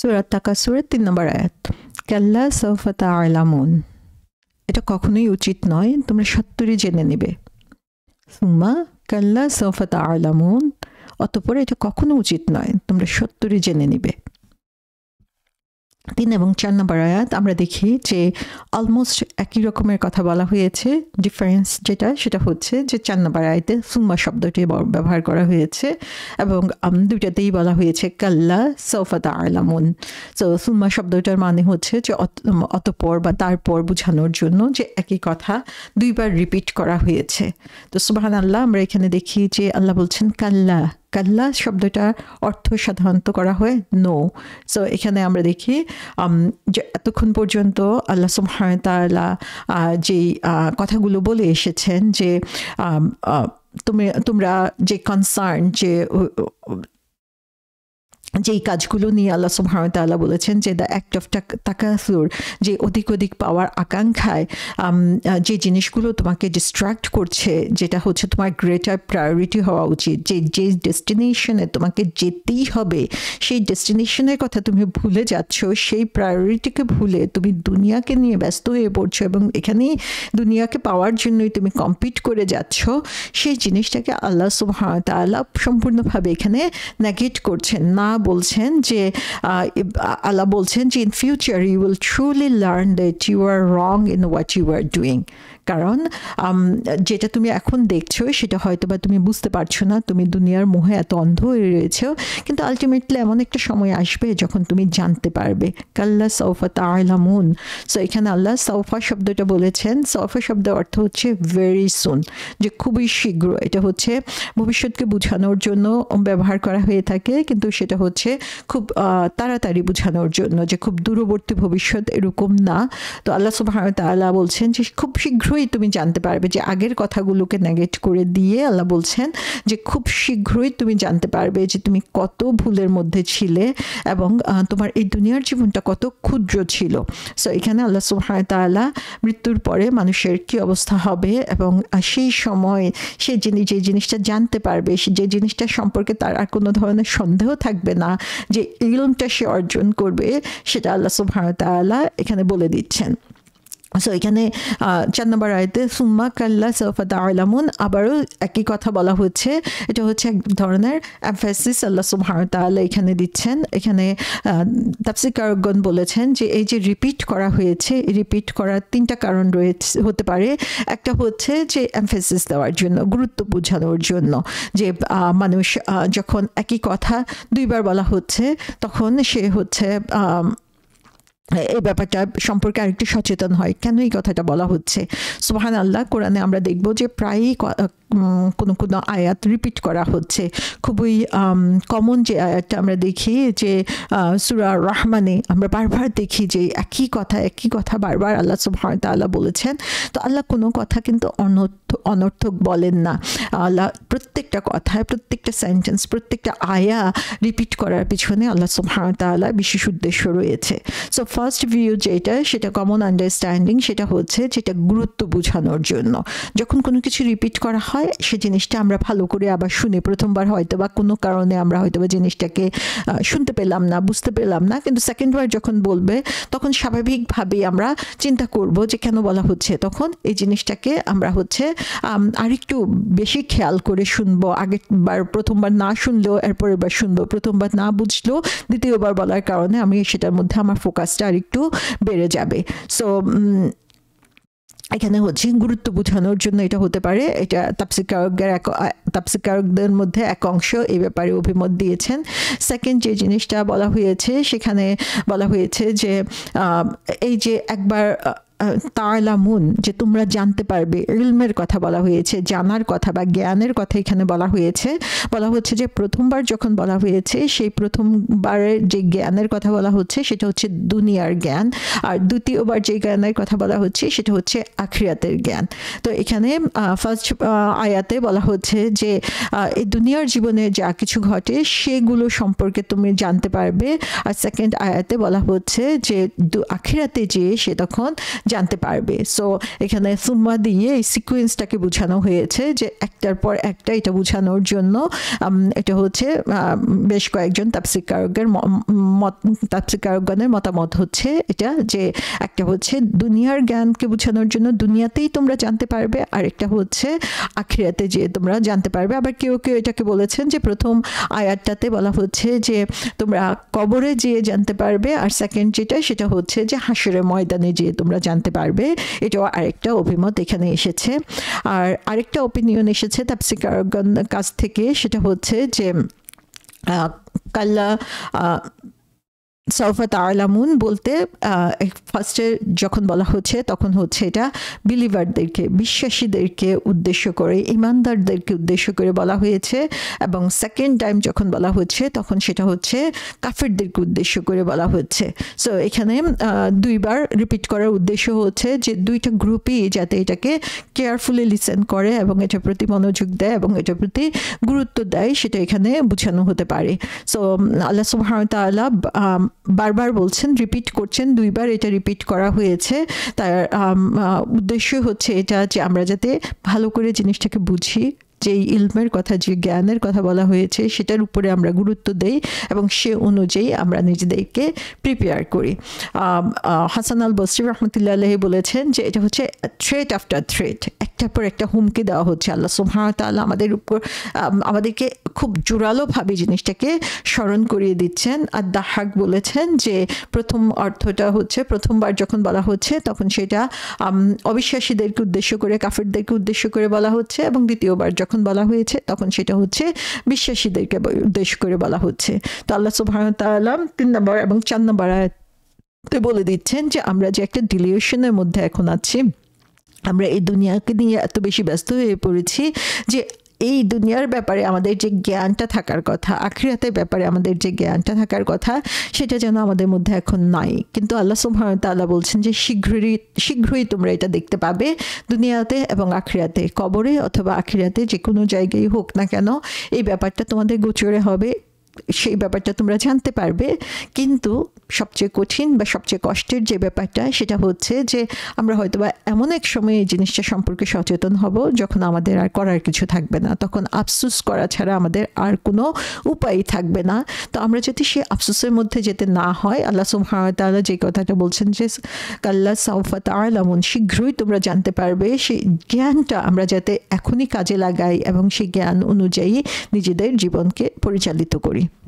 সুরাত তাকা সুরের তিন নম্বর আয়াত কাল্লা সৌফাতা আলামুন এটা কখনোই উচিত নয় তোমরা সত্তরই জেনে নেবে সুম্মা কাল্লা সৌফাতা আলামুন অতপর এটা কখনো উচিত নয় তোমরা সত্তরই জেনে নেবে তিন এবং চার নম্বর আয়াত আমরা দেখি যে অলমোস্ট একই রকমের কথা বলা হয়েছে ডিফারেন্স যেটা সেটা হচ্ছে যে চার নম্বর আয়াতে সুম্মা শব্দটি ব্যবহার করা হয়েছে এবং দুইটাতেই বলা হয়েছে কাল্লা সৌফাত আলামুন সো সুম্মা শব্দটার মানে হচ্ছে যে অতপর বা তারপর বোঝানোর জন্য যে একই কথা দুইবার রিপিট করা হয়েছে তো সুবাহান আল্লাহ আমরা এখানে দেখি যে আল্লাহ বলছেন কাল্লা কাল্লা শব্দটার অর্থ সাধারণত করা হয় নো সো এখানে আমরা দেখি um, যে এতক্ষণ পর্যন্ত আল্লাহ সুমহায়তালা যেই কথাগুলো বলে এসেছেন যে তুমি তোমরা যে কনসার্ন যে যেই কাজগুলো নিয়ে আল্লাহ আল্লাহ বলেছেন যে দ্য অ্যাক্ট অফ তাকাসুর যে অধিক অধিক পাওয়ার আকাঙ্ক্ষায় যে জিনিসগুলো তোমাকে ডিস্ট্র্যাক্ট করছে যেটা হচ্ছে তোমার গ্রেটার প্রায়োরিটি হওয়া উচিত যে যে ডেস্টিনেশনে তোমাকে যেতেই হবে সেই ডেস্টিনেশনের কথা তুমি ভুলে যাচ্ছ সেই প্রায়োরিটিকে ভুলে তুমি দুনিয়াকে নিয়ে ব্যস্ত হয়ে পড়ছো এবং এখানেই দুনিয়াকে পাওয়ার জন্যই তুমি কম্পিট করে যাচ্ছ সেই জিনিসটাকে আল্লাহ আল্লাহ সম্পূর্ণভাবে এখানে নেগেট করছেন না বলছেন যে আল্লাহ বলছেন যে in future you will truly learn that you are wrong in what you are doing কারণ যেটা তুমি এখন দেখছো সেটা হয়তো বা তুমি বুঝতে পারছো না তুমি দুনিয়ার মোহে এত অন্ধ হয়ে রয়েছে কিন্তু আলটিমেটলি এমন একটা সময় আসবে যখন তুমি জানতে পারবে কাল্লা সৌফা তালামুন সো এখানে আল্লাহ সৌফা শব্দটা বলেছেন সৌফা শব্দের অর্থ হচ্ছে ভেরি সুন যে খুবই শীঘ্র এটা হচ্ছে ভবিষ্যৎকে বোঝানোর জন্য ব্যবহার করা হয়ে থাকে কিন্তু সেটা হচ্ছে খুব তাড়াতাড়ি বোঝানোর জন্য যে খুব দূরবর্তী ভবিষ্যৎ এরকম না তো আল্লাহ সুবাহ তাল্লাহ বলছেন যে খুব শীঘ্রই শীঘ্রই তুমি জানতে পারবে যে আগের কথাগুলোকে নেগেট করে দিয়ে আল্লাহ বলছেন যে খুব শীঘ্রই তুমি জানতে পারবে যে তুমি কত ভুলের মধ্যে ছিলে এবং তোমার এই দুনিয়ার জীবনটা কত ক্ষুদ্র ছিল সো এখানে আল্লাহ সুহায়তালা মৃত্যুর পরে মানুষের কি অবস্থা হবে এবং সেই সময় সেই জিনিস যে জিনিসটা জানতে পারবে সে যে জিনিসটা সম্পর্কে তার আর কোনো ধরনের সন্দেহ থাকবে না যে ইলমটা সে অর্জন করবে সেটা আল্লাহ সুহায়তালা এখানে বলে দিচ্ছেন সো এখানে চার নম্বর আয়তে সুম্মা কাল্লা সৌফাত আলামুন আবারও একই কথা বলা হচ্ছে এটা হচ্ছে এক ধরনের অ্যাফেসিস আল্লাহ সুবাহতাল্লাহ এখানে দিচ্ছেন এখানে তাপসিকারকগণ বলেছেন যে এই যে রিপিট করা হয়েছে রিপিট করার তিনটা কারণ রয়েছে হতে পারে একটা হচ্ছে যে অ্যাম্ফেসিস দেওয়ার জন্য গুরুত্ব বোঝানোর জন্য যে মানুষ যখন একই কথা দুইবার বলা হচ্ছে তখন সে হচ্ছে এই ব্যাপারটা সম্পর্কে আরেকটু সচেতন হয় কেন এই কথাটা বলা হচ্ছে সোহান আল্লাহ কোরআনে আমরা দেখব যে প্রায়ই কোনো কোনো আয়াত রিপিট করা হচ্ছে খুবই কমন যে আয়াতটা আমরা দেখি যে সুরা রহমানে আমরা বারবার দেখি যে একই কথা একই কথা বারবার আল্লাহ সুবাহ তাল্লাহ বলেছেন তো আল্লাহ কোনো কথা কিন্তু অনর্থ অনর্থক বলেন না আল্লাহ প্রত্যেকটা কথায় প্রত্যেকটা সেন্টেন্স প্রত্যেকটা আয়া রিপিট করার পিছনে আল্লাহ সুবাহ তাল্লাহ বিশেষ উদ্দেশ্য রয়েছে সো ফার্স্ট ভিউ যেটা সেটা কমন আন্ডারস্ট্যান্ডিং সেটা হচ্ছে যেটা গুরুত্ব বোঝানোর জন্য যখন কোনো কিছু রিপিট করা হয় সে জিনিসটা আমরা ভালো করে আবার শুনে প্রথমবার হয়তো বা কোনো কারণে আমরা হয়তো বা জিনিসটাকে শুনতে পেলাম না বুঝতে পেলাম না কিন্তু সেকেন্ডবার যখন বলবে তখন স্বাভাবিকভাবেই আমরা চিন্তা করব যে কেন বলা হচ্ছে তখন এই জিনিসটাকে আমরা হচ্ছে আরেকটু বেশি খেয়াল করে শুনবো আগেরবার প্রথমবার না শুনলেও এরপরের বার শুনবো প্রথমবার না বুঝলেও দ্বিতীয়বার বলার কারণে আমি সেটার মধ্যে আমার ফোকাসটা আর একটু বেড়ে যাবে সো এখানে হচ্ছে গুরুত্ব বোঝানোর জন্য এটা হতে পারে এটা তাপসিকারকদের এক তাপসিকারকদের মধ্যে এক অংশ এই ব্যাপারে অভিমত দিয়েছেন সেকেন্ড যে জিনিসটা বলা হয়েছে সেখানে বলা হয়েছে যে এই যে একবার তালামুন যে তোমরা জানতে পারবে ইলমের কথা বলা হয়েছে জানার কথা বা জ্ঞানের কথা এখানে বলা হয়েছে বলা হচ্ছে যে প্রথমবার যখন বলা হয়েছে সেই প্রথমবারের যে জ্ঞানের কথা বলা হচ্ছে সেটা হচ্ছে দুনিয়ার জ্ঞান আর দ্বিতীয়বার যে জ্ঞানের কথা বলা হচ্ছে সেটা হচ্ছে আখরিয়াতের জ্ঞান তো এখানে ফার্স্ট আয়াতে বলা হচ্ছে যে এই দুনিয়ার জীবনে যা কিছু ঘটে সেগুলো সম্পর্কে তুমি জানতে পারবে আর সেকেন্ড আয়াতে বলা হচ্ছে যে আখিরাতে যেয়ে সে তখন জানতে পারবে সো এখানে সুম্মা দিয়ে এই সিকুয়েন্সটাকে বোঝানো হয়েছে যে একটার পর একটা এটা বোঝানোর জন্য এটা হচ্ছে বেশ কয়েকজন তাপসিকারকের মত তাপসিকারকগণের মতামত হচ্ছে এটা যে একটা হচ্ছে দুনিয়ার জ্ঞানকে বোঝানোর জন্য দুনিয়াতেই তোমরা জানতে পারবে আর একটা হচ্ছে আখিরাতে যে তোমরা জানতে পারবে আবার কেউ কেউ এটাকে বলেছেন যে প্রথম আয়ারটাতে বলা হচ্ছে যে তোমরা কবরে যেয়ে জানতে পারবে আর সেকেন্ড যেটা সেটা হচ্ছে যে হাসরের ময়দানে যেয়ে তোমরা জানতে জানতে পারবে এটাও আরেকটা অভিমত এখানে এসেছে আর আরেকটা অপিনিয়ন এসেছে তাপসিকার কাছ থেকে সেটা হচ্ছে যে কাল্লা সরফত আলামুন বলতে ফার্স্টে যখন বলা হচ্ছে তখন হচ্ছে এটা বিলিভারদেরকে বিশ্বাসীদেরকে উদ্দেশ্য করে ইমানদারদেরকে উদ্দেশ্য করে বলা হয়েছে এবং সেকেন্ড টাইম যখন বলা হচ্ছে তখন সেটা হচ্ছে কাফেরদেরকে উদ্দেশ্য করে বলা হচ্ছে সো এখানে দুইবার রিপিট করার উদ্দেশ্য হচ্ছে যে দুইটা গ্রুপই যাতে এটাকে কেয়ারফুলি লিসেন করে এবং এটার প্রতি মনোযোগ দেয় এবং এটার প্রতি গুরুত্ব দেয় সেটা এখানে বোঝানো হতে পারে সো আল্লাহ সুহামতাল্লাহ বারবার বলছেন রিপিট করছেন দুইবার এটা রিপিট করা হয়েছে তার উদ্দেশ্য হচ্ছে এটা যে আমরা যাতে ভালো করে জিনিসটাকে বুঝি যেই ইলমের কথা যে জ্ঞানের কথা বলা হয়েছে সেটার উপরে আমরা গুরুত্ব দেই এবং সে অনুযায়ী আমরা নিজেদেরকে প্রিপেয়ার করি হাসান আল বসরি রহমতুল্লা আলহি বলেছেন যে এটা হচ্ছে থ্রেট আফটার থ্রেট একটার পর একটা হুমকি দেওয়া হচ্ছে আল্লাহ আল্লাহ আমাদের উপর আমাদেরকে খুব জোরালোভাবে জিনিসটাকে স্মরণ করিয়ে দিচ্ছেন আর দাহাক বলেছেন যে প্রথম অর্থটা হচ্ছে প্রথমবার যখন বলা হচ্ছে তখন সেটা অবিশ্বাসীদেরকে উদ্দেশ্য করে কাফেরদেরকে উদ্দেশ্য করে বলা হচ্ছে এবং দ্বিতীয়বার যখন যখন বলা হয়েছে তখন সেটা হচ্ছে বিশ্বাসীদেরকে উদ্দেশ্য করে বলা হচ্ছে তো আল্লাহ সুবাহতাল্লাহ তিন নম্বর এবং চার নম্বর আয়াতে বলে দিচ্ছেন যে আমরা যে একটা ডিলিউশনের মধ্যে এখন আছি আমরা এই দুনিয়াকে নিয়ে এত বেশি ব্যস্ত হয়ে পড়েছি যে এই দুনিয়ার ব্যাপারে আমাদের যে জ্ঞানটা থাকার কথা আখিরাতের ব্যাপারে আমাদের যে জ্ঞানটা থাকার কথা সেটা যেন আমাদের মধ্যে এখন নাই কিন্তু আল্লাহ আল্লাহ বলছেন যে শীঘ্রই শীঘ্রই তোমরা এটা দেখতে পাবে দুনিয়াতে এবং আখিরাতে কবরে অথবা আখিরাতে যে কোনো জায়গায় হোক না কেন এই ব্যাপারটা তোমাদের গোচরে হবে সেই ব্যাপারটা তোমরা জানতে পারবে কিন্তু সবচেয়ে কঠিন বা সবচেয়ে কষ্টের যে ব্যাপারটা সেটা হচ্ছে যে আমরা হয়তো বা এমন এক সময়ে এই জিনিসটা সম্পর্কে সচেতন হব যখন আমাদের আর করার কিছু থাকবে না তখন আফসুস করা ছাড়া আমাদের আর কোনো উপায়ই থাকবে না তো আমরা যদি সে আফসুসের মধ্যে যেতে না হয় আল্লাহ সুহামতাল্লাহ যে কথাটা বলছেন যে কাল্লা সাউফাত এমন শীঘ্রই তোমরা জানতে পারবে সেই জ্ঞানটা আমরা যাতে এখনই কাজে লাগাই এবং সেই জ্ঞান অনুযায়ী নিজেদের জীবনকে পরিচালিত করি